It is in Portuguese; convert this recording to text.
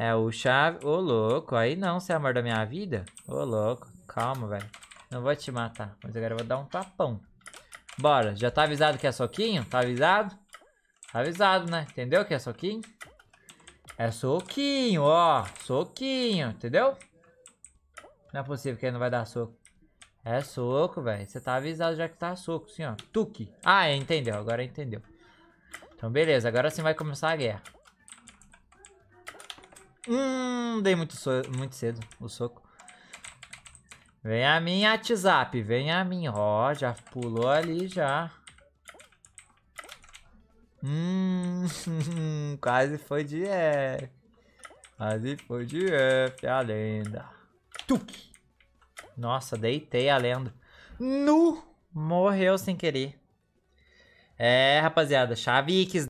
É o chave. Ô, louco. Aí não, você é amor da minha vida. Ô, louco. Calma, velho. Não vou te matar. Mas agora eu vou dar um tapão. Bora. Já tá avisado que é soquinho? Tá avisado? Tá avisado, né? Entendeu que é soquinho? É soquinho, ó. Soquinho, entendeu? Não é possível que ele não vai dar soco. É soco, velho. Você tá avisado já que tá soco, sim, ó. Tuque. Ah, é, entendeu. Agora entendeu. Então, beleza. Agora sim vai começar a guerra. Hum, dei muito, so muito cedo o soco. Vem a mim, WhatsApp. Vem a mim. Ó, oh, já pulou ali, já. Hum, quase foi de F. Quase foi de F, a lenda. Tuk. Nossa, deitei a lenda. Nu! Morreu sem querer. É, rapaziada, chave X.